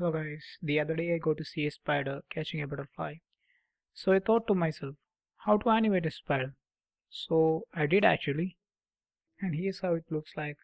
Hello guys, the other day I go to see a spider catching a butterfly. So I thought to myself, how to animate a spider? So I did actually. And here's how it looks like.